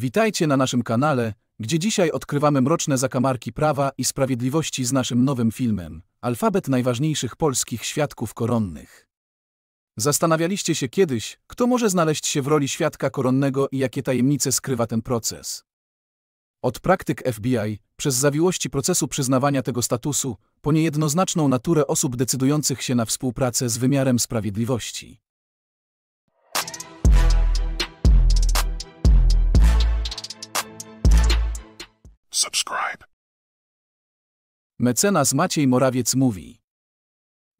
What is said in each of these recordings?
Witajcie na naszym kanale, gdzie dzisiaj odkrywamy mroczne zakamarki prawa i sprawiedliwości z naszym nowym filmem Alfabet najważniejszych polskich świadków koronnych. Zastanawialiście się kiedyś, kto może znaleźć się w roli świadka koronnego i jakie tajemnice skrywa ten proces. Od praktyk FBI, przez zawiłości procesu przyznawania tego statusu, po niejednoznaczną naturę osób decydujących się na współpracę z wymiarem sprawiedliwości. Subscribe. Mecenas Maciej Morawiec mówi.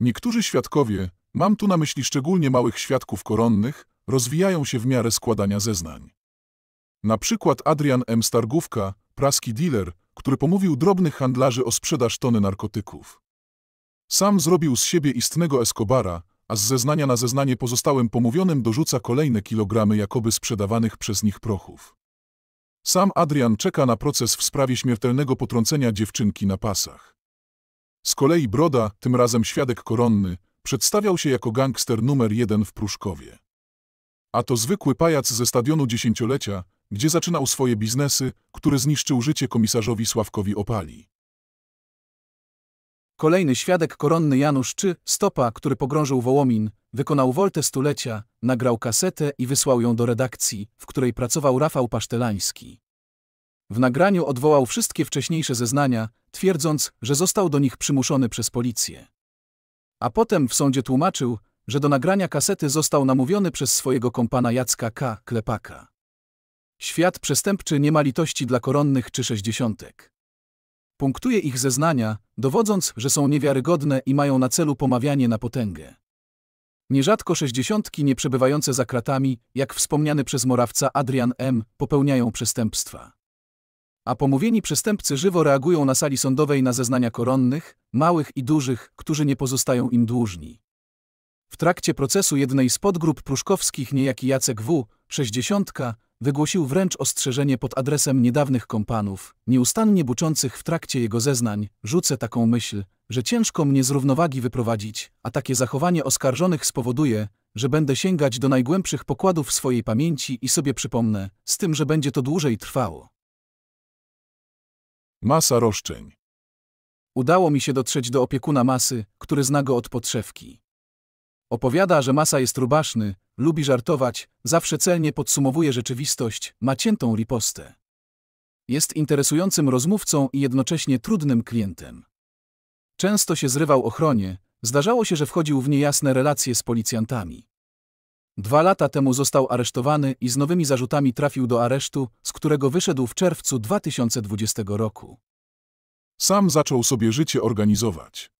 Niektórzy świadkowie, mam tu na myśli szczególnie małych świadków koronnych, rozwijają się w miarę składania zeznań. Na przykład Adrian M. Stargówka, praski dealer, który pomówił drobnych handlarzy o sprzedaż tony narkotyków. Sam zrobił z siebie istnego Escobara, a z zeznania na zeznanie pozostałym pomówionym dorzuca kolejne kilogramy jakoby sprzedawanych przez nich prochów. Sam Adrian czeka na proces w sprawie śmiertelnego potrącenia dziewczynki na pasach. Z kolei Broda, tym razem świadek koronny, przedstawiał się jako gangster numer jeden w Pruszkowie. A to zwykły pajac ze stadionu dziesięciolecia, gdzie zaczynał swoje biznesy, który zniszczył życie komisarzowi Sławkowi Opali. Kolejny świadek koronny Janusz Czy, stopa, który pogrążył Wołomin, Wykonał woltę stulecia, nagrał kasetę i wysłał ją do redakcji, w której pracował Rafał Pasztelański. W nagraniu odwołał wszystkie wcześniejsze zeznania, twierdząc, że został do nich przymuszony przez policję. A potem w sądzie tłumaczył, że do nagrania kasety został namówiony przez swojego kompana Jacka K. Klepaka. Świat przestępczy nie ma litości dla koronnych czy sześćdziesiątek. Punktuje ich zeznania, dowodząc, że są niewiarygodne i mają na celu pomawianie na potęgę. Nierzadko sześćdziesiątki nieprzebywające za kratami, jak wspomniany przez Morawca Adrian M., popełniają przestępstwa. A pomówieni przestępcy żywo reagują na sali sądowej na zeznania koronnych, małych i dużych, którzy nie pozostają im dłużni. W trakcie procesu jednej z podgrup pruszkowskich niejaki Jacek W., sześćdziesiątka, wygłosił wręcz ostrzeżenie pod adresem niedawnych kompanów, nieustannie buczących w trakcie jego zeznań, rzucę taką myśl, że ciężko mnie z równowagi wyprowadzić, a takie zachowanie oskarżonych spowoduje, że będę sięgać do najgłębszych pokładów swojej pamięci i sobie przypomnę, z tym, że będzie to dłużej trwało. Masa roszczeń. Udało mi się dotrzeć do opiekuna masy, który zna go od podszewki. Opowiada, że masa jest rubaszny, lubi żartować, zawsze celnie podsumowuje rzeczywistość, ma ciętą ripostę. Jest interesującym rozmówcą i jednocześnie trudnym klientem. Często się zrywał ochronie, zdarzało się, że wchodził w niejasne relacje z policjantami. Dwa lata temu został aresztowany i z nowymi zarzutami trafił do aresztu, z którego wyszedł w czerwcu 2020 roku. Sam zaczął sobie życie organizować.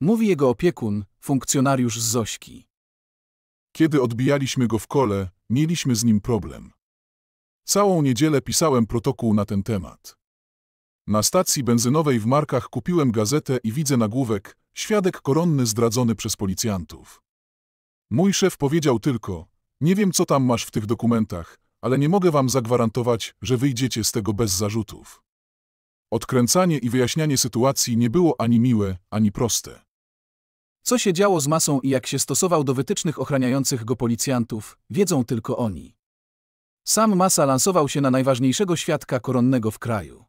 Mówi jego opiekun, funkcjonariusz z Zośki. Kiedy odbijaliśmy go w kole, mieliśmy z nim problem. Całą niedzielę pisałem protokół na ten temat. Na stacji benzynowej w Markach kupiłem gazetę i widzę nagłówek Świadek koronny zdradzony przez policjantów. Mój szef powiedział tylko, nie wiem co tam masz w tych dokumentach, ale nie mogę wam zagwarantować, że wyjdziecie z tego bez zarzutów. Odkręcanie i wyjaśnianie sytuacji nie było ani miłe, ani proste. Co się działo z masą i jak się stosował do wytycznych ochraniających go policjantów, wiedzą tylko oni. Sam Masa lansował się na najważniejszego świadka koronnego w kraju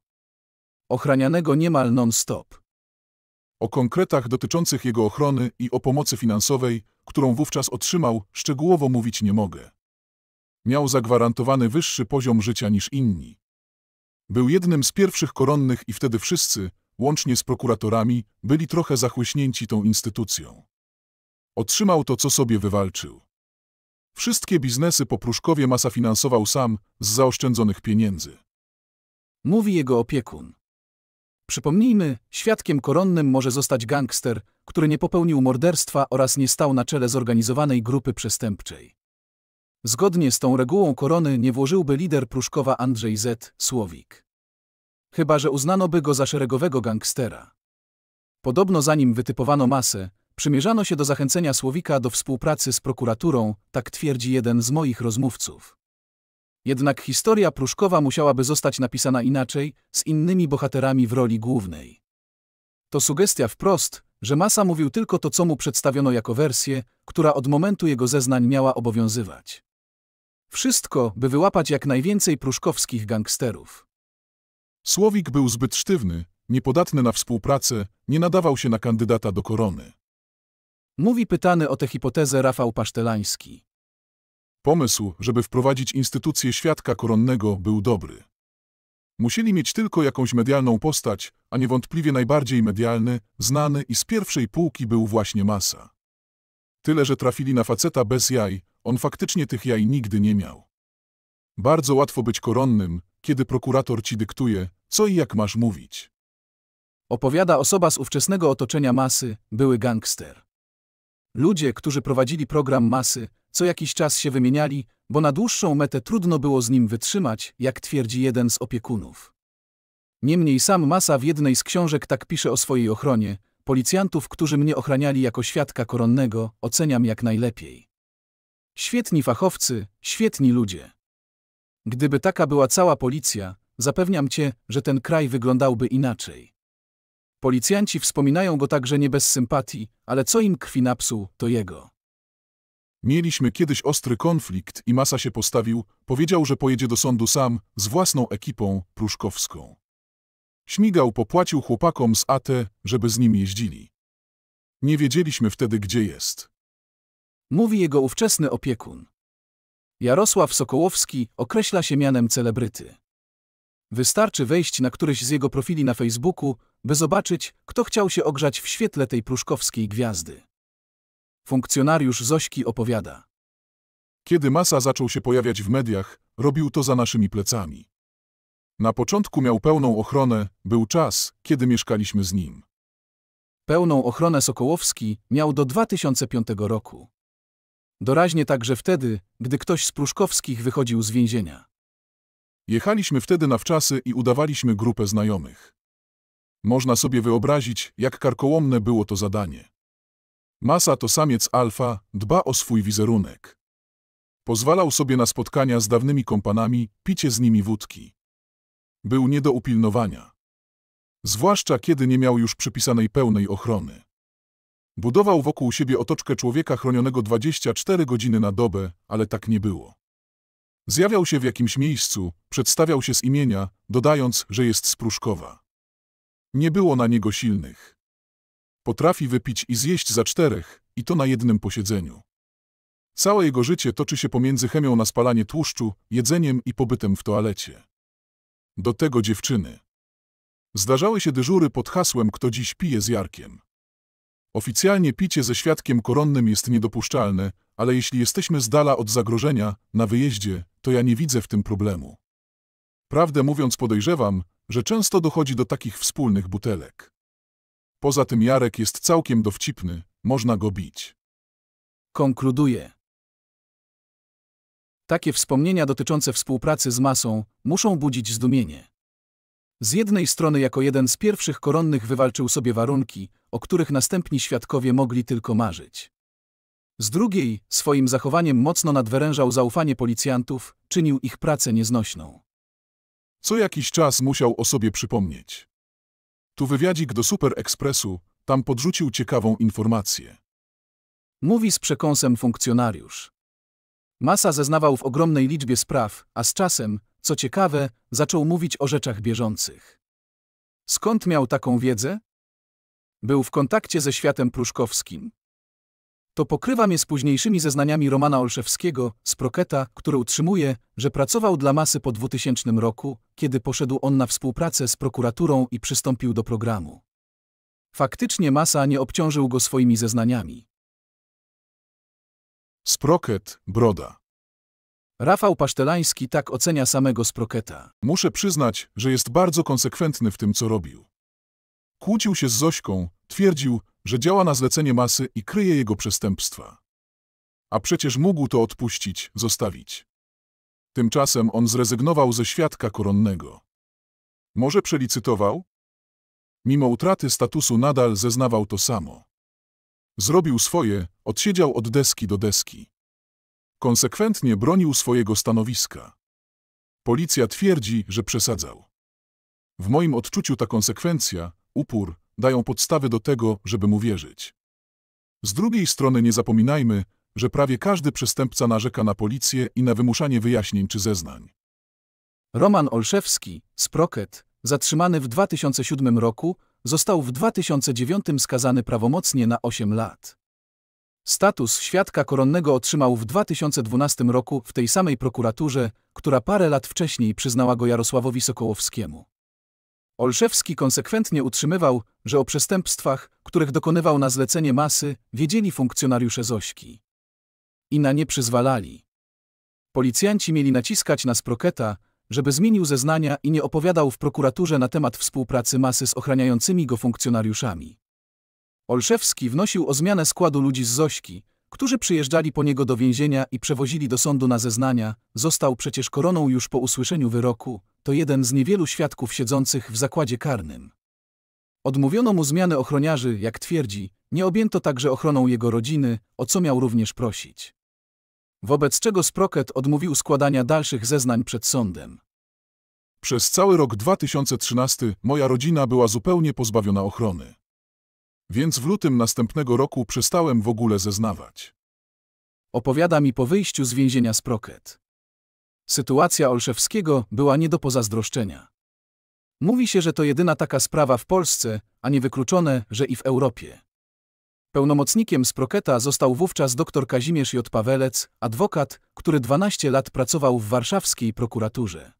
ochranianego niemal non-stop. O konkretach dotyczących jego ochrony i o pomocy finansowej, którą wówczas otrzymał, szczegółowo mówić nie mogę. Miał zagwarantowany wyższy poziom życia niż inni. Był jednym z pierwszych koronnych i wtedy wszyscy, łącznie z prokuratorami, byli trochę zachłyśnięci tą instytucją. Otrzymał to, co sobie wywalczył. Wszystkie biznesy po Pruszkowie masa finansował sam z zaoszczędzonych pieniędzy. Mówi jego opiekun. Przypomnijmy, świadkiem koronnym może zostać gangster, który nie popełnił morderstwa oraz nie stał na czele zorganizowanej grupy przestępczej. Zgodnie z tą regułą korony nie włożyłby lider Pruszkowa Andrzej Z. Słowik. Chyba, że uznano by go za szeregowego gangstera. Podobno zanim wytypowano masę, przymierzano się do zachęcenia Słowika do współpracy z prokuraturą, tak twierdzi jeden z moich rozmówców. Jednak historia Pruszkowa musiałaby zostać napisana inaczej, z innymi bohaterami w roli głównej. To sugestia wprost, że Masa mówił tylko to, co mu przedstawiono jako wersję, która od momentu jego zeznań miała obowiązywać. Wszystko, by wyłapać jak najwięcej pruszkowskich gangsterów. Słowik był zbyt sztywny, niepodatny na współpracę, nie nadawał się na kandydata do korony. Mówi pytany o tę hipotezę Rafał Pasztelański. Pomysł, żeby wprowadzić instytucję świadka koronnego, był dobry. Musieli mieć tylko jakąś medialną postać, a niewątpliwie najbardziej medialny, znany i z pierwszej półki był właśnie Masa. Tyle, że trafili na faceta bez jaj, on faktycznie tych jaj nigdy nie miał. Bardzo łatwo być koronnym, kiedy prokurator ci dyktuje, co i jak masz mówić. Opowiada osoba z ówczesnego otoczenia masy, były gangster. Ludzie, którzy prowadzili program masy, co jakiś czas się wymieniali, bo na dłuższą metę trudno było z nim wytrzymać, jak twierdzi jeden z opiekunów. Niemniej sam Masa w jednej z książek tak pisze o swojej ochronie, policjantów, którzy mnie ochraniali jako świadka koronnego, oceniam jak najlepiej. Świetni fachowcy, świetni ludzie. Gdyby taka była cała policja, zapewniam cię, że ten kraj wyglądałby inaczej. Policjanci wspominają go także nie bez sympatii, ale co im krwi napsuł, to jego. Mieliśmy kiedyś ostry konflikt i Masa się postawił, powiedział, że pojedzie do sądu sam, z własną ekipą pruszkowską. Śmigał popłacił chłopakom z AT, żeby z nim jeździli. Nie wiedzieliśmy wtedy, gdzie jest. Mówi jego ówczesny opiekun. Jarosław Sokołowski określa się mianem celebryty. Wystarczy wejść na któryś z jego profili na Facebooku, by zobaczyć, kto chciał się ogrzać w świetle tej pruszkowskiej gwiazdy. Funkcjonariusz Zośki opowiada. Kiedy Masa zaczął się pojawiać w mediach, robił to za naszymi plecami. Na początku miał pełną ochronę, był czas, kiedy mieszkaliśmy z nim. Pełną ochronę Sokołowski miał do 2005 roku. Doraźnie także wtedy, gdy ktoś z Pruszkowskich wychodził z więzienia. Jechaliśmy wtedy na wczasy i udawaliśmy grupę znajomych. Można sobie wyobrazić, jak karkołomne było to zadanie. Masa to samiec alfa, dba o swój wizerunek. Pozwalał sobie na spotkania z dawnymi kompanami, picie z nimi wódki. Był nie do upilnowania. Zwłaszcza kiedy nie miał już przypisanej pełnej ochrony. Budował wokół siebie otoczkę człowieka chronionego 24 godziny na dobę, ale tak nie było. Zjawiał się w jakimś miejscu, przedstawiał się z imienia, dodając, że jest z Pruszkowa. Nie było na niego silnych. Potrafi wypić i zjeść za czterech, i to na jednym posiedzeniu. Całe jego życie toczy się pomiędzy chemią na spalanie tłuszczu, jedzeniem i pobytem w toalecie. Do tego dziewczyny. Zdarzały się dyżury pod hasłem kto dziś pije z Jarkiem. Oficjalnie picie ze świadkiem koronnym jest niedopuszczalne, ale jeśli jesteśmy z dala od zagrożenia, na wyjeździe, to ja nie widzę w tym problemu. Prawdę mówiąc podejrzewam, że często dochodzi do takich wspólnych butelek. Poza tym Jarek jest całkiem dowcipny, można go bić. Konkluduje. Takie wspomnienia dotyczące współpracy z masą muszą budzić zdumienie. Z jednej strony jako jeden z pierwszych koronnych wywalczył sobie warunki, o których następni świadkowie mogli tylko marzyć. Z drugiej, swoim zachowaniem mocno nadwyrężał zaufanie policjantów, czynił ich pracę nieznośną. Co jakiś czas musiał o sobie przypomnieć. Tu wywiadzik do Super ekspresu. tam podrzucił ciekawą informację. Mówi z przekąsem funkcjonariusz. Masa zeznawał w ogromnej liczbie spraw, a z czasem, co ciekawe, zaczął mówić o rzeczach bieżących. Skąd miał taką wiedzę? Był w kontakcie ze światem pruszkowskim to pokrywam je z późniejszymi zeznaniami Romana Olszewskiego z Proketa, który utrzymuje, że pracował dla masy po 2000 roku, kiedy poszedł on na współpracę z prokuraturą i przystąpił do programu. Faktycznie masa nie obciążył go swoimi zeznaniami. Sproket, broda. Rafał Pasztelański tak ocenia samego Sproketa. Muszę przyznać, że jest bardzo konsekwentny w tym, co robił. Kłócił się z Zośką, twierdził, że działa na zlecenie masy i kryje jego przestępstwa. A przecież mógł to odpuścić, zostawić. Tymczasem on zrezygnował ze świadka koronnego. Może przelicytował? Mimo utraty statusu nadal zeznawał to samo. Zrobił swoje, odsiedział od deski do deski. Konsekwentnie bronił swojego stanowiska. Policja twierdzi, że przesadzał. W moim odczuciu ta konsekwencja, upór, dają podstawy do tego, żeby mu wierzyć. Z drugiej strony nie zapominajmy, że prawie każdy przestępca narzeka na policję i na wymuszanie wyjaśnień czy zeznań. Roman Olszewski, Sprocket, zatrzymany w 2007 roku, został w 2009 skazany prawomocnie na 8 lat. Status świadka koronnego otrzymał w 2012 roku w tej samej prokuraturze, która parę lat wcześniej przyznała go Jarosławowi Sokołowskiemu. Olszewski konsekwentnie utrzymywał, że o przestępstwach, których dokonywał na zlecenie masy, wiedzieli funkcjonariusze Zośki. I na nie przyzwalali. Policjanci mieli naciskać na Sproketa, żeby zmienił zeznania i nie opowiadał w prokuraturze na temat współpracy masy z ochraniającymi go funkcjonariuszami. Olszewski wnosił o zmianę składu ludzi z Zośki, którzy przyjeżdżali po niego do więzienia i przewozili do sądu na zeznania, został przecież koroną już po usłyszeniu wyroku, to jeden z niewielu świadków siedzących w zakładzie karnym. Odmówiono mu zmiany ochroniarzy, jak twierdzi, nie objęto także ochroną jego rodziny, o co miał również prosić. Wobec czego Sprocket odmówił składania dalszych zeznań przed sądem. Przez cały rok 2013 moja rodzina była zupełnie pozbawiona ochrony. Więc w lutym następnego roku przestałem w ogóle zeznawać. Opowiada mi po wyjściu z więzienia Sprocket. Sytuacja Olszewskiego była nie do pozazdroszczenia. Mówi się, że to jedyna taka sprawa w Polsce, a nie wykluczone, że i w Europie. Pełnomocnikiem Sproketa został wówczas dr Kazimierz J. Pawelec, adwokat, który 12 lat pracował w warszawskiej prokuraturze.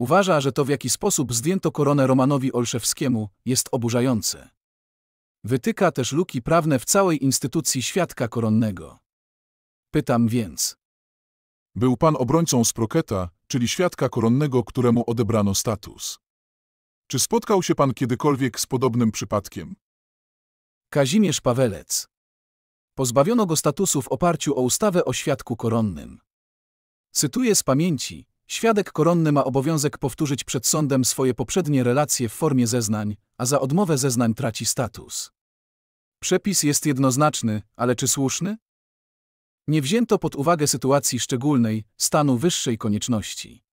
Uważa, że to w jaki sposób zdjęto koronę Romanowi Olszewskiemu jest oburzające. Wytyka też luki prawne w całej instytucji świadka koronnego. Pytam więc. Był pan obrońcą Sproketa, czyli świadka koronnego, któremu odebrano status. Czy spotkał się pan kiedykolwiek z podobnym przypadkiem? Kazimierz Pawelec. Pozbawiono go statusu w oparciu o ustawę o świadku koronnym. Cytuję z pamięci, Świadek koronny ma obowiązek powtórzyć przed sądem swoje poprzednie relacje w formie zeznań, a za odmowę zeznań traci status. Przepis jest jednoznaczny, ale czy słuszny? Nie wzięto pod uwagę sytuacji szczególnej, stanu wyższej konieczności.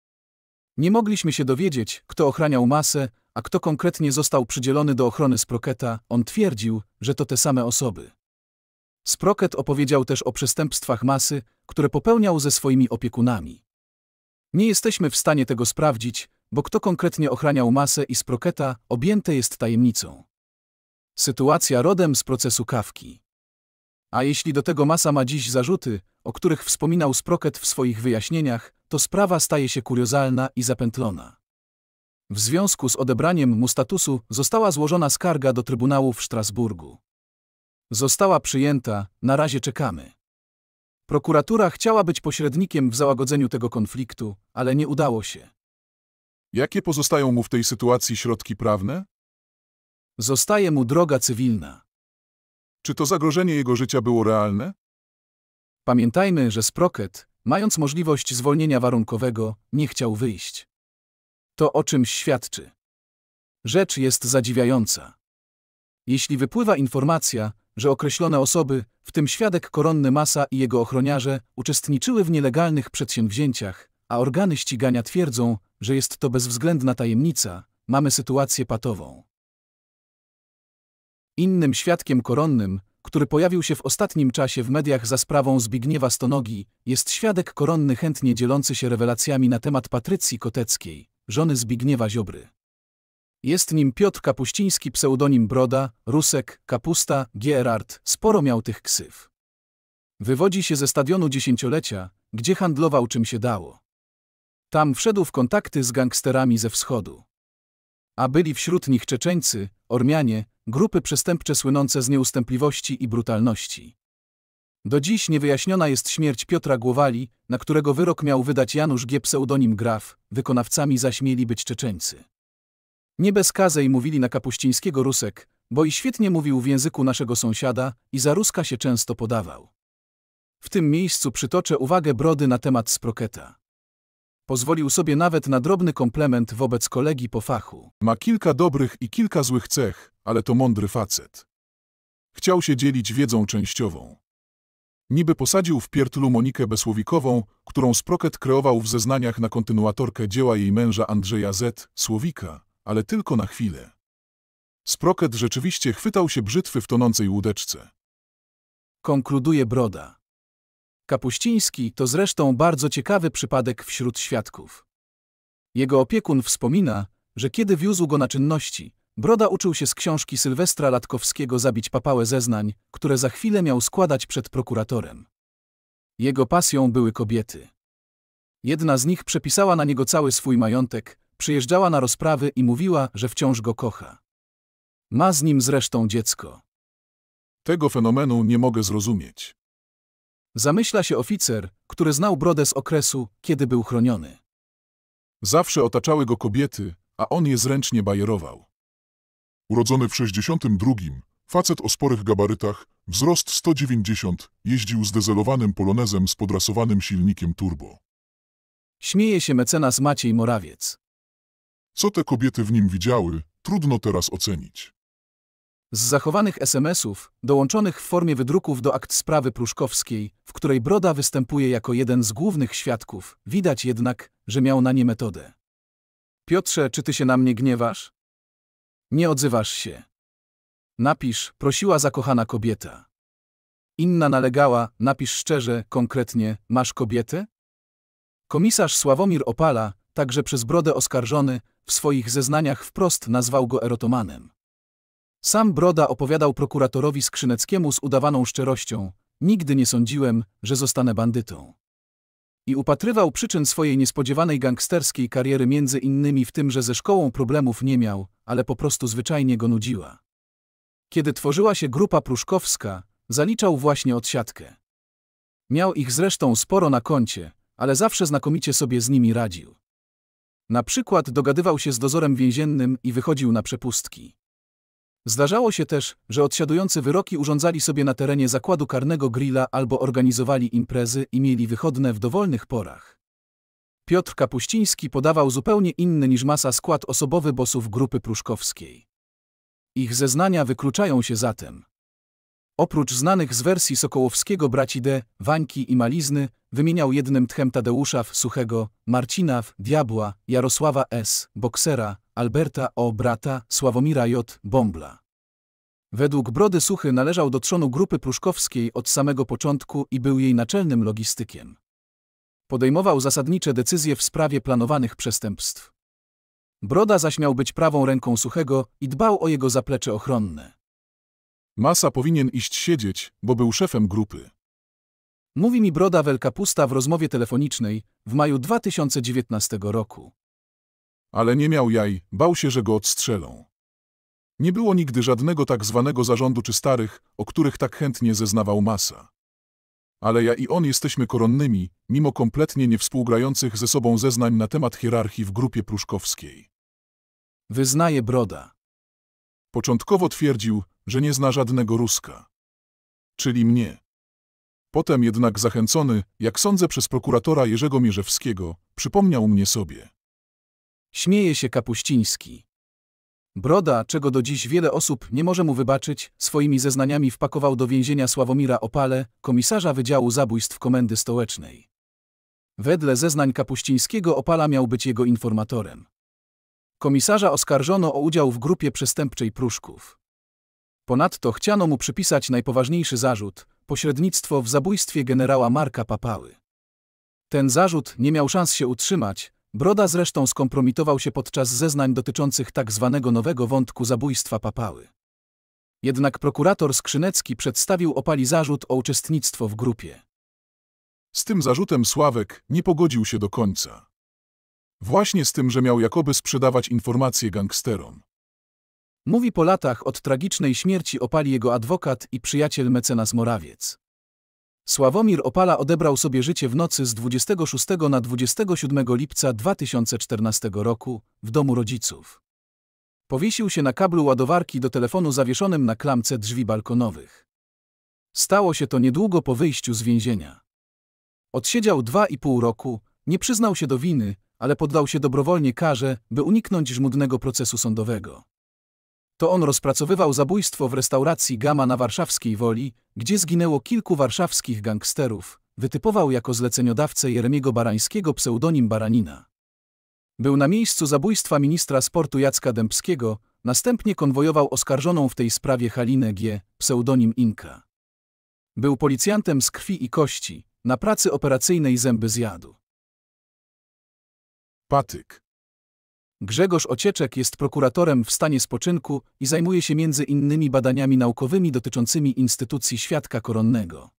Nie mogliśmy się dowiedzieć, kto ochraniał masę, a kto konkretnie został przydzielony do ochrony Sproketa, on twierdził, że to te same osoby. Sproket opowiedział też o przestępstwach masy, które popełniał ze swoimi opiekunami. Nie jesteśmy w stanie tego sprawdzić, bo kto konkretnie ochraniał masę i sproketa, objęte jest tajemnicą. Sytuacja rodem z procesu kawki. A jeśli do tego masa ma dziś zarzuty, o których wspominał sproket w swoich wyjaśnieniach, to sprawa staje się kuriozalna i zapętlona. W związku z odebraniem mu statusu została złożona skarga do Trybunału w Strasburgu. Została przyjęta, na razie czekamy. Prokuratura chciała być pośrednikiem w załagodzeniu tego konfliktu, ale nie udało się. Jakie pozostają mu w tej sytuacji środki prawne? Zostaje mu droga cywilna. Czy to zagrożenie jego życia było realne? Pamiętajmy, że Sprocket, mając możliwość zwolnienia warunkowego, nie chciał wyjść. To o czymś świadczy. Rzecz jest zadziwiająca. Jeśli wypływa informacja, że określone osoby, w tym świadek koronny Masa i jego ochroniarze, uczestniczyły w nielegalnych przedsięwzięciach, a organy ścigania twierdzą, że jest to bezwzględna tajemnica, mamy sytuację patową. Innym świadkiem koronnym, który pojawił się w ostatnim czasie w mediach za sprawą Zbigniewa Stonogi, jest świadek koronny chętnie dzielący się rewelacjami na temat Patrycji Koteckiej, żony Zbigniewa Ziobry. Jest nim Piotr Kapuściński, pseudonim Broda, Rusek, Kapusta, Gerard, sporo miał tych ksyw. Wywodzi się ze stadionu dziesięciolecia, gdzie handlował czym się dało. Tam wszedł w kontakty z gangsterami ze wschodu. A byli wśród nich Czeczeńcy, Ormianie, grupy przestępcze słynące z nieustępliwości i brutalności. Do dziś niewyjaśniona jest śmierć Piotra Głowali, na którego wyrok miał wydać Janusz G. pseudonim Graf, wykonawcami zaś mieli być Czeczeńcy. Nie bez kazej mówili na Kapuścińskiego Rusek, bo i świetnie mówił w języku naszego sąsiada i za Ruska się często podawał. W tym miejscu przytoczę uwagę Brody na temat Sproketa. Pozwolił sobie nawet na drobny komplement wobec kolegi po fachu. Ma kilka dobrych i kilka złych cech, ale to mądry facet. Chciał się dzielić wiedzą częściową. Niby posadził w pierdlu Monikę Besłowikową, którą Sproket kreował w zeznaniach na kontynuatorkę dzieła jej męża Andrzeja Z. Słowika, ale tylko na chwilę. Sproket rzeczywiście chwytał się brzytwy w tonącej łódeczce. Konkluduje Broda. Kapuściński to zresztą bardzo ciekawy przypadek wśród świadków. Jego opiekun wspomina, że kiedy wiózł go na czynności, Broda uczył się z książki Sylwestra Latkowskiego zabić papałę zeznań, które za chwilę miał składać przed prokuratorem. Jego pasją były kobiety. Jedna z nich przepisała na niego cały swój majątek, Przyjeżdżała na rozprawy i mówiła, że wciąż go kocha. Ma z nim zresztą dziecko. Tego fenomenu nie mogę zrozumieć. Zamyśla się oficer, który znał brodę z okresu, kiedy był chroniony. Zawsze otaczały go kobiety, a on je zręcznie bajerował. Urodzony w 62, facet o sporych gabarytach, wzrost 190, jeździł z dezelowanym polonezem z podrasowanym silnikiem turbo. Śmieje się mecenas Maciej Morawiec. Co te kobiety w nim widziały, trudno teraz ocenić. Z zachowanych SMS-ów, dołączonych w formie wydruków do akt sprawy pruszkowskiej, w której Broda występuje jako jeden z głównych świadków, widać jednak, że miał na nie metodę. Piotrze, czy ty się na mnie gniewasz? Nie odzywasz się. Napisz, prosiła zakochana kobieta. Inna nalegała, napisz szczerze, konkretnie, masz kobietę? Komisarz Sławomir Opala, także przez Brodę oskarżony, w swoich zeznaniach wprost nazwał go erotomanem. Sam Broda opowiadał prokuratorowi Skrzyneckiemu z udawaną szczerością, nigdy nie sądziłem, że zostanę bandytą. I upatrywał przyczyn swojej niespodziewanej gangsterskiej kariery między innymi w tym, że ze szkołą problemów nie miał, ale po prostu zwyczajnie go nudziła. Kiedy tworzyła się grupa pruszkowska, zaliczał właśnie odsiadkę. Miał ich zresztą sporo na koncie, ale zawsze znakomicie sobie z nimi radził. Na przykład dogadywał się z dozorem więziennym i wychodził na przepustki. Zdarzało się też, że odsiadujący wyroki urządzali sobie na terenie zakładu karnego grilla albo organizowali imprezy i mieli wychodne w dowolnych porach. Piotr Kapuściński podawał zupełnie inny niż masa skład osobowy bosów grupy pruszkowskiej. Ich zeznania wykluczają się zatem. Oprócz znanych z wersji Sokołowskiego braci D, Wańki i Malizny, wymieniał jednym tchem Tadeusza w Suchego, Marcina w Diabła, Jarosława S., Boksera, Alberta O. Brata, Sławomira J. Bombla. Według Brody Suchy należał do trzonu grupy pruszkowskiej od samego początku i był jej naczelnym logistykiem. Podejmował zasadnicze decyzje w sprawie planowanych przestępstw. Broda zaś miał być prawą ręką Suchego i dbał o jego zaplecze ochronne. Masa powinien iść siedzieć, bo był szefem grupy. Mówi mi Broda Welkapusta w rozmowie telefonicznej w maju 2019 roku. Ale nie miał jaj, bał się, że go odstrzelą. Nie było nigdy żadnego tak zwanego zarządu czy starych, o których tak chętnie zeznawał Masa. Ale ja i on jesteśmy koronnymi, mimo kompletnie niewspółgrających ze sobą zeznań na temat hierarchii w grupie pruszkowskiej. Wyznaje Broda. Początkowo twierdził, że nie zna żadnego Ruska. Czyli mnie. Potem jednak zachęcony, jak sądzę przez prokuratora Jerzego Mierzewskiego, przypomniał mnie sobie. Śmieje się Kapuściński. Broda, czego do dziś wiele osób nie może mu wybaczyć, swoimi zeznaniami wpakował do więzienia Sławomira Opale, komisarza Wydziału Zabójstw Komendy Stołecznej. Wedle zeznań Kapuścińskiego Opala miał być jego informatorem. Komisarza oskarżono o udział w grupie przestępczej Pruszków. Ponadto chciano mu przypisać najpoważniejszy zarzut pośrednictwo w zabójstwie generała Marka Papały. Ten zarzut nie miał szans się utrzymać, Broda zresztą skompromitował się podczas zeznań dotyczących tak zwanego nowego wątku zabójstwa Papały. Jednak prokurator Skrzynecki przedstawił opali zarzut o uczestnictwo w grupie. Z tym zarzutem Sławek nie pogodził się do końca. Właśnie z tym, że miał jakoby sprzedawać informacje gangsterom. Mówi po latach od tragicznej śmierci opali jego adwokat i przyjaciel mecenas Morawiec. Sławomir Opala odebrał sobie życie w nocy z 26 na 27 lipca 2014 roku w domu rodziców. Powiesił się na kablu ładowarki do telefonu zawieszonym na klamce drzwi balkonowych. Stało się to niedługo po wyjściu z więzienia. Odsiedział dwa i pół roku, nie przyznał się do winy, ale poddał się dobrowolnie karze, by uniknąć żmudnego procesu sądowego. To on rozpracowywał zabójstwo w restauracji Gama na warszawskiej Woli, gdzie zginęło kilku warszawskich gangsterów, wytypował jako zleceniodawcę Jeremiego Barańskiego pseudonim Baranina. Był na miejscu zabójstwa ministra sportu Jacka Dębskiego, następnie konwojował oskarżoną w tej sprawie Halinę G., pseudonim Inka. Był policjantem z krwi i kości, na pracy operacyjnej zęby zjadł. Patyk. Grzegorz Ocieczek jest prokuratorem w stanie spoczynku i zajmuje się między innymi badaniami naukowymi dotyczącymi instytucji świadka koronnego.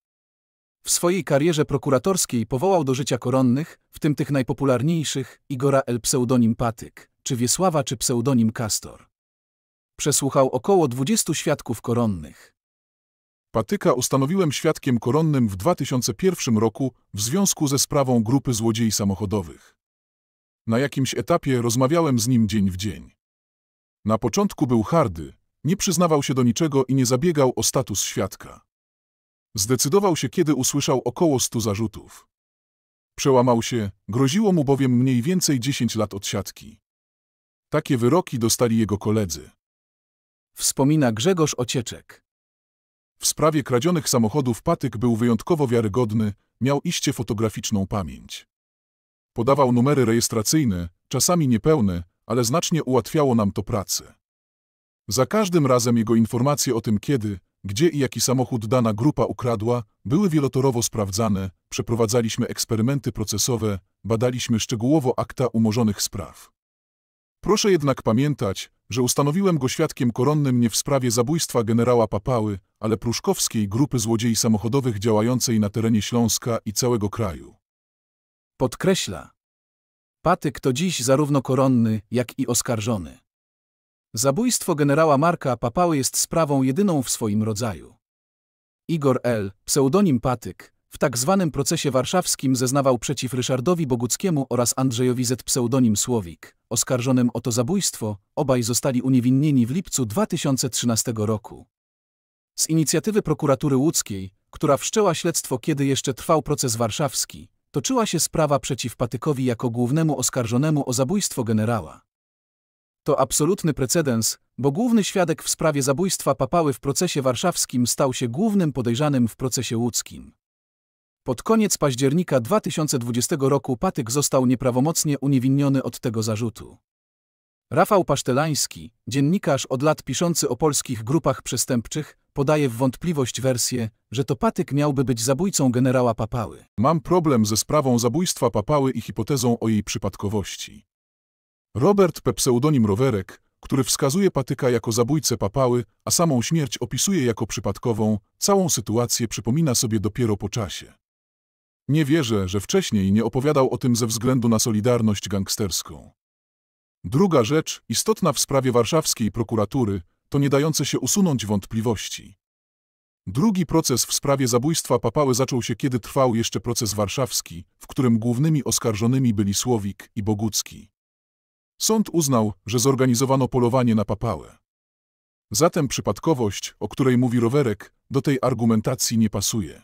W swojej karierze prokuratorskiej powołał do życia koronnych, w tym tych najpopularniejszych, Igora L. pseudonim Patyk, czy Wiesława czy pseudonim Kastor. Przesłuchał około 20 świadków koronnych. Patyka ustanowiłem świadkiem koronnym w 2001 roku w związku ze sprawą grupy złodziei samochodowych. Na jakimś etapie rozmawiałem z nim dzień w dzień. Na początku był hardy, nie przyznawał się do niczego i nie zabiegał o status świadka. Zdecydował się, kiedy usłyszał około stu zarzutów. Przełamał się, groziło mu bowiem mniej więcej 10 lat odsiadki. Takie wyroki dostali jego koledzy. Wspomina Grzegorz Ocieczek. W sprawie kradzionych samochodów Patyk był wyjątkowo wiarygodny, miał iście fotograficzną pamięć. Podawał numery rejestracyjne, czasami niepełne, ale znacznie ułatwiało nam to pracę. Za każdym razem jego informacje o tym, kiedy, gdzie i jaki samochód dana grupa ukradła, były wielotorowo sprawdzane, przeprowadzaliśmy eksperymenty procesowe, badaliśmy szczegółowo akta umorzonych spraw. Proszę jednak pamiętać, że ustanowiłem go świadkiem koronnym nie w sprawie zabójstwa generała Papały, ale pruszkowskiej grupy złodziei samochodowych działającej na terenie Śląska i całego kraju. Podkreśla. Patyk to dziś zarówno koronny, jak i oskarżony. Zabójstwo generała Marka Papały jest sprawą jedyną w swoim rodzaju. Igor L., pseudonim Patyk, w tak zwanym procesie warszawskim zeznawał przeciw Ryszardowi Boguckiemu oraz Andrzejowi Z. pseudonim Słowik, oskarżonym o to zabójstwo, obaj zostali uniewinnieni w lipcu 2013 roku. Z inicjatywy prokuratury łódzkiej, która wszczęła śledztwo kiedy jeszcze trwał proces warszawski, toczyła się sprawa przeciw Patykowi jako głównemu oskarżonemu o zabójstwo generała. To absolutny precedens, bo główny świadek w sprawie zabójstwa papały w procesie warszawskim stał się głównym podejrzanym w procesie łódzkim. Pod koniec października 2020 roku Patyk został nieprawomocnie uniewinniony od tego zarzutu. Rafał Pasztelański, dziennikarz od lat piszący o polskich grupach przestępczych, podaje w wątpliwość wersję, że to Patyk miałby być zabójcą generała Papały. Mam problem ze sprawą zabójstwa Papały i hipotezą o jej przypadkowości. Robert P. pseudonim Rowerek, który wskazuje Patyka jako zabójcę Papały, a samą śmierć opisuje jako przypadkową, całą sytuację przypomina sobie dopiero po czasie. Nie wierzę, że wcześniej nie opowiadał o tym ze względu na solidarność gangsterską. Druga rzecz, istotna w sprawie warszawskiej prokuratury, to nie dające się usunąć wątpliwości. Drugi proces w sprawie zabójstwa papały zaczął się, kiedy trwał jeszcze proces warszawski, w którym głównymi oskarżonymi byli Słowik i Bogucki. Sąd uznał, że zorganizowano polowanie na papałę. Zatem przypadkowość, o której mówi Rowerek, do tej argumentacji nie pasuje.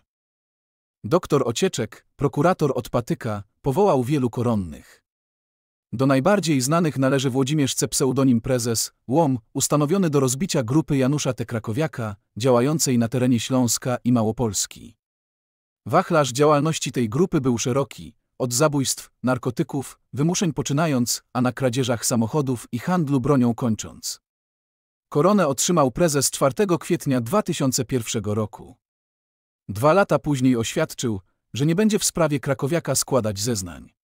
Doktor Ocieczek, prokurator od Patyka, powołał wielu koronnych. Do najbardziej znanych należy Włodzimierzce pseudonim Prezes, Łom, ustanowiony do rozbicia grupy Janusza T. Krakowiaka, działającej na terenie Śląska i Małopolski. Wachlarz działalności tej grupy był szeroki, od zabójstw, narkotyków, wymuszeń poczynając, a na kradzieżach samochodów i handlu bronią kończąc. Koronę otrzymał prezes 4 kwietnia 2001 roku. Dwa lata później oświadczył, że nie będzie w sprawie Krakowiaka składać zeznań.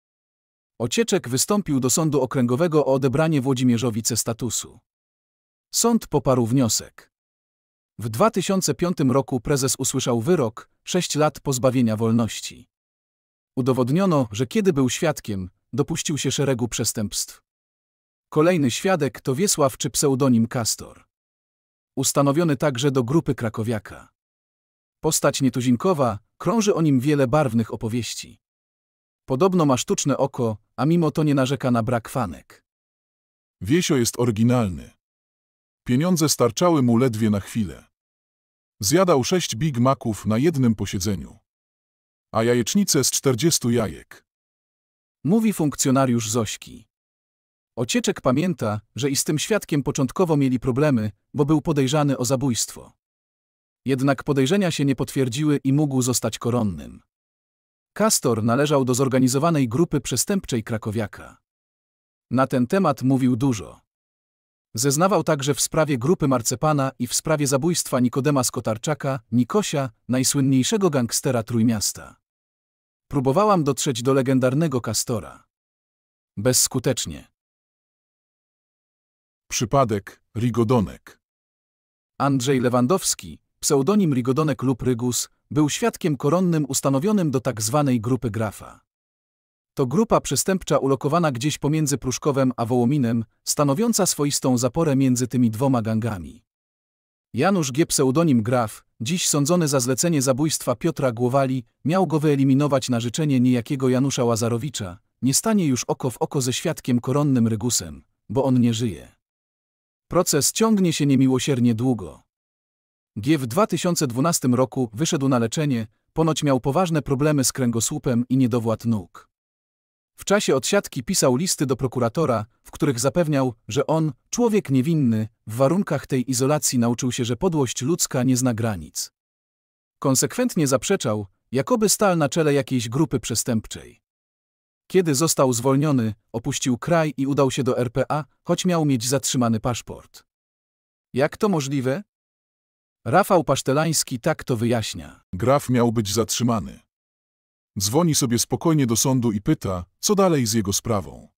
Ocieczek wystąpił do Sądu Okręgowego o odebranie Włodzimierzowice statusu. Sąd poparł wniosek. W 2005 roku prezes usłyszał wyrok 6 lat pozbawienia wolności. Udowodniono, że kiedy był świadkiem, dopuścił się szeregu przestępstw. Kolejny świadek to Wiesław czy pseudonim Kastor. Ustanowiony także do grupy krakowiaka. Postać nietuzinkowa, krąży o nim wiele barwnych opowieści. Podobno ma sztuczne oko, a mimo to nie narzeka na brak fanek. Wiesio jest oryginalny. Pieniądze starczały mu ledwie na chwilę. Zjadał sześć Big Maców na jednym posiedzeniu. A jajecznicę z czterdziestu jajek. Mówi funkcjonariusz Zośki. Ocieczek pamięta, że i z tym świadkiem początkowo mieli problemy, bo był podejrzany o zabójstwo. Jednak podejrzenia się nie potwierdziły i mógł zostać koronnym. Kastor należał do zorganizowanej grupy przestępczej krakowiaka. Na ten temat mówił dużo. Zeznawał także w sprawie grupy Marcepana i w sprawie zabójstwa Nikodema Skotarczaka, Nikosia, najsłynniejszego gangstera Trójmiasta. Próbowałam dotrzeć do legendarnego Kastora. Bezskutecznie. Przypadek Rigodonek Andrzej Lewandowski, pseudonim Rigodonek lub Rygus, był świadkiem koronnym ustanowionym do tak zwanej grupy grafa. To grupa przestępcza ulokowana gdzieś pomiędzy Pruszkowem a Wołominem, stanowiąca swoistą zaporę między tymi dwoma gangami. Janusz G. pseudonim Graf, dziś sądzony za zlecenie zabójstwa Piotra Głowali, miał go wyeliminować na życzenie niejakiego Janusza Łazarowicza, nie stanie już oko w oko ze świadkiem koronnym Rygusem, bo on nie żyje. Proces ciągnie się niemiłosiernie długo. G w 2012 roku wyszedł na leczenie, ponoć miał poważne problemy z kręgosłupem i niedowład nóg. W czasie odsiadki pisał listy do prokuratora, w których zapewniał, że on, człowiek niewinny, w warunkach tej izolacji nauczył się, że podłość ludzka nie zna granic. Konsekwentnie zaprzeczał, jakoby stal na czele jakiejś grupy przestępczej. Kiedy został zwolniony, opuścił kraj i udał się do RPA, choć miał mieć zatrzymany paszport. Jak to możliwe? Rafał Pasztelański tak to wyjaśnia. Graf miał być zatrzymany. Dzwoni sobie spokojnie do sądu i pyta, co dalej z jego sprawą.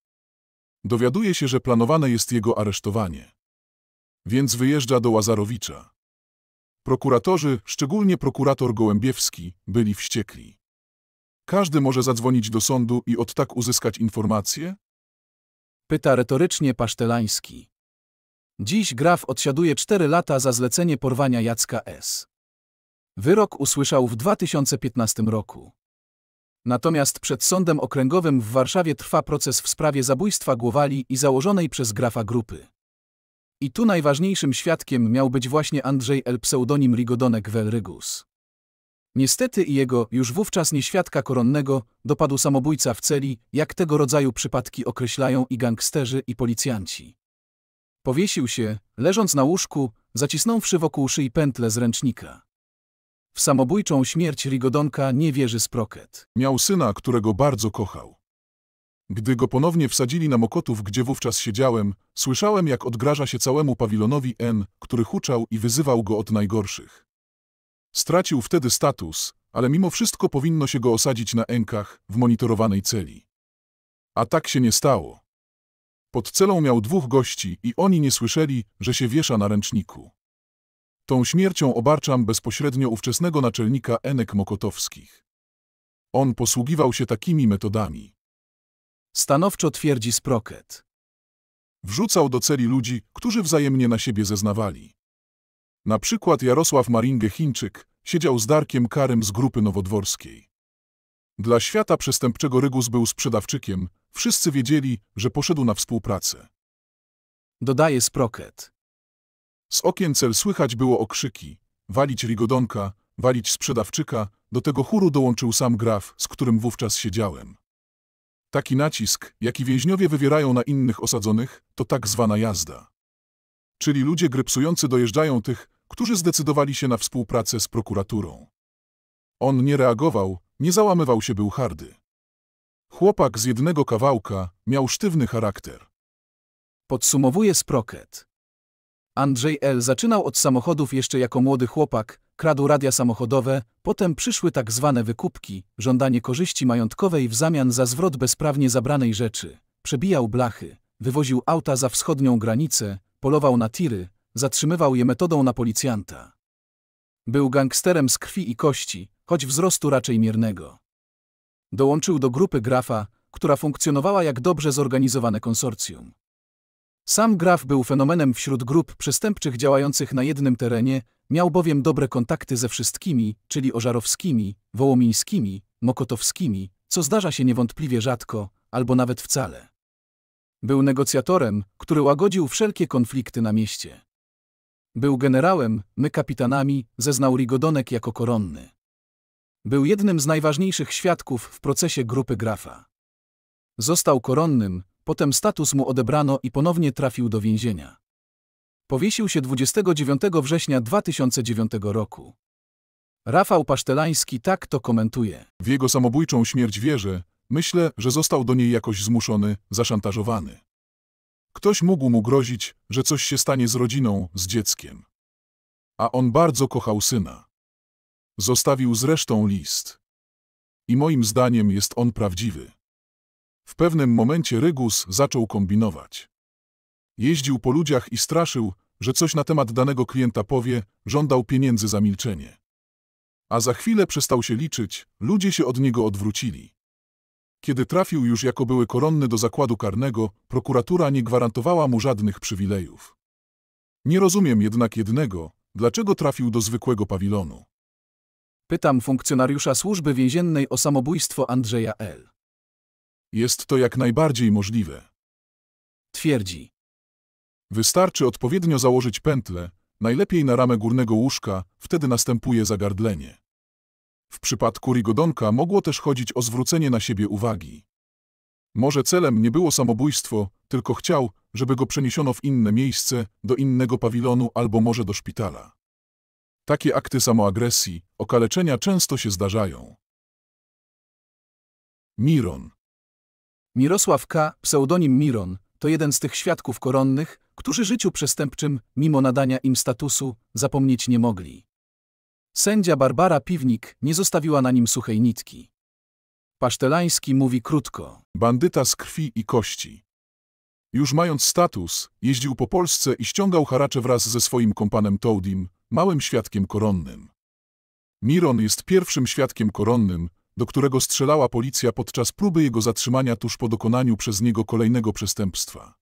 Dowiaduje się, że planowane jest jego aresztowanie. Więc wyjeżdża do Łazarowicza. Prokuratorzy, szczególnie prokurator Gołębiewski, byli wściekli. Każdy może zadzwonić do sądu i od tak uzyskać informacje? Pyta retorycznie Pasztelański. Dziś Graf odsiaduje 4 lata za zlecenie porwania Jacka S. Wyrok usłyszał w 2015 roku. Natomiast przed Sądem Okręgowym w Warszawie trwa proces w sprawie zabójstwa Głowali i założonej przez Grafa grupy. I tu najważniejszym świadkiem miał być właśnie Andrzej L. pseudonim Rigodonek Welrygus. Niestety i jego, już wówczas nieświadka koronnego, dopadł samobójca w celi, jak tego rodzaju przypadki określają i gangsterzy, i policjanci. Powiesił się, leżąc na łóżku, zacisnąwszy wokół szyi pętle z ręcznika. W samobójczą śmierć Rigodonka nie wierzy Sprocket. Miał syna, którego bardzo kochał. Gdy go ponownie wsadzili na Mokotów, gdzie wówczas siedziałem, słyszałem, jak odgraża się całemu pawilonowi N, który huczał i wyzywał go od najgorszych. Stracił wtedy status, ale mimo wszystko powinno się go osadzić na Enkach, w monitorowanej celi. A tak się nie stało. Pod celą miał dwóch gości i oni nie słyszeli, że się wiesza na ręczniku. Tą śmiercią obarczam bezpośrednio ówczesnego naczelnika Enek Mokotowskich. On posługiwał się takimi metodami. Stanowczo twierdzi Sproket. Wrzucał do celi ludzi, którzy wzajemnie na siebie zeznawali. Na przykład Jarosław Maringę Chińczyk siedział z Darkiem Karym z Grupy Nowodworskiej. Dla świata przestępczego Rygus był sprzedawczykiem, Wszyscy wiedzieli, że poszedł na współpracę. Dodaje Sprocket. Z okien cel słychać było okrzyki. Walić rigodonka, walić sprzedawczyka, do tego chóru dołączył sam graf, z którym wówczas siedziałem. Taki nacisk, jaki więźniowie wywierają na innych osadzonych, to tak zwana jazda. Czyli ludzie grypsujący dojeżdżają tych, którzy zdecydowali się na współpracę z prokuraturą. On nie reagował, nie załamywał się, był hardy. Chłopak z jednego kawałka miał sztywny charakter. Podsumowuje Sprocket. Andrzej L. zaczynał od samochodów jeszcze jako młody chłopak, kradł radia samochodowe, potem przyszły tak zwane wykupki, żądanie korzyści majątkowej w zamian za zwrot bezprawnie zabranej rzeczy. Przebijał blachy, wywoził auta za wschodnią granicę, polował na tiry, zatrzymywał je metodą na policjanta. Był gangsterem z krwi i kości, choć wzrostu raczej miernego. Dołączył do grupy Grafa, która funkcjonowała jak dobrze zorganizowane konsorcjum. Sam Graf był fenomenem wśród grup przestępczych działających na jednym terenie, miał bowiem dobre kontakty ze wszystkimi, czyli ożarowskimi, wołomińskimi, mokotowskimi, co zdarza się niewątpliwie rzadko, albo nawet wcale. Był negocjatorem, który łagodził wszelkie konflikty na mieście. Był generałem, my kapitanami, zeznał Rigodonek jako koronny. Był jednym z najważniejszych świadków w procesie grupy Grafa. Został koronnym, potem status mu odebrano i ponownie trafił do więzienia. Powiesił się 29 września 2009 roku. Rafał Pasztelański tak to komentuje. W jego samobójczą śmierć wierzę, myślę, że został do niej jakoś zmuszony, zaszantażowany. Ktoś mógł mu grozić, że coś się stanie z rodziną, z dzieckiem. A on bardzo kochał syna. Zostawił zresztą list. I moim zdaniem jest on prawdziwy. W pewnym momencie Rygus zaczął kombinować. Jeździł po ludziach i straszył, że coś na temat danego klienta powie, żądał pieniędzy za milczenie. A za chwilę przestał się liczyć, ludzie się od niego odwrócili. Kiedy trafił już jako były koronny do zakładu karnego, prokuratura nie gwarantowała mu żadnych przywilejów. Nie rozumiem jednak jednego, dlaczego trafił do zwykłego pawilonu. Pytam funkcjonariusza służby więziennej o samobójstwo Andrzeja L. Jest to jak najbardziej możliwe. Twierdzi. Wystarczy odpowiednio założyć pętlę, najlepiej na ramę górnego łóżka, wtedy następuje zagardlenie. W przypadku Rigodonka mogło też chodzić o zwrócenie na siebie uwagi. Może celem nie było samobójstwo, tylko chciał, żeby go przeniesiono w inne miejsce, do innego pawilonu albo może do szpitala. Takie akty samoagresji, okaleczenia często się zdarzają. Miron Mirosław K., pseudonim Miron, to jeden z tych świadków koronnych, którzy życiu przestępczym, mimo nadania im statusu, zapomnieć nie mogli. Sędzia Barbara Piwnik nie zostawiła na nim suchej nitki. Pasztelański mówi krótko. Bandyta z krwi i kości. Już mając status, jeździł po Polsce i ściągał haracze wraz ze swoim kompanem Toadim, małym świadkiem koronnym. Miron jest pierwszym świadkiem koronnym, do którego strzelała policja podczas próby jego zatrzymania tuż po dokonaniu przez niego kolejnego przestępstwa.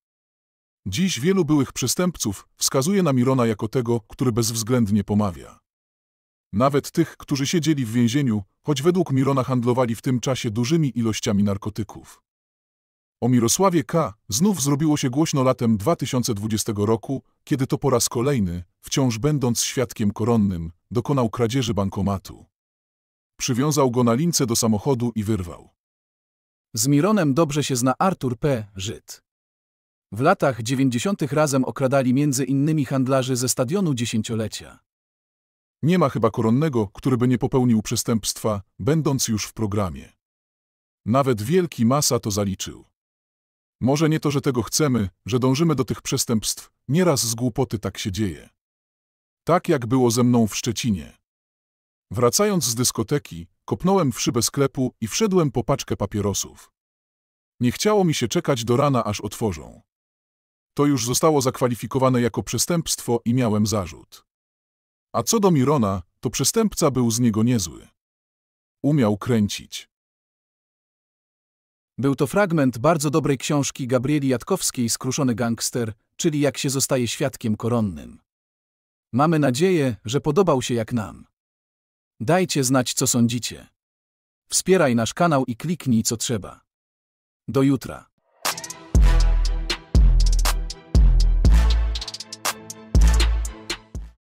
Dziś wielu byłych przestępców wskazuje na Mirona jako tego, który bezwzględnie pomawia. Nawet tych, którzy siedzieli w więzieniu, choć według Mirona handlowali w tym czasie dużymi ilościami narkotyków. O Mirosławie K. znów zrobiło się głośno latem 2020 roku, kiedy to po raz kolejny, wciąż będąc świadkiem koronnym, dokonał kradzieży bankomatu. Przywiązał go na lince do samochodu i wyrwał. Z Mironem dobrze się zna Artur P. Żyd. W latach 90. razem okradali między innymi handlarzy ze stadionu dziesięciolecia. Nie ma chyba koronnego, który by nie popełnił przestępstwa, będąc już w programie. Nawet wielki masa to zaliczył. Może nie to, że tego chcemy, że dążymy do tych przestępstw, nieraz z głupoty tak się dzieje. Tak jak było ze mną w Szczecinie. Wracając z dyskoteki, kopnąłem w szybę sklepu i wszedłem po paczkę papierosów. Nie chciało mi się czekać do rana, aż otworzą. To już zostało zakwalifikowane jako przestępstwo i miałem zarzut. A co do Mirona, to przestępca był z niego niezły. Umiał kręcić. Był to fragment bardzo dobrej książki Gabrieli Jatkowskiej Skruszony gangster, czyli jak się zostaje świadkiem koronnym. Mamy nadzieję, że podobał się jak nam. Dajcie znać, co sądzicie. Wspieraj nasz kanał i kliknij, co trzeba. Do jutra.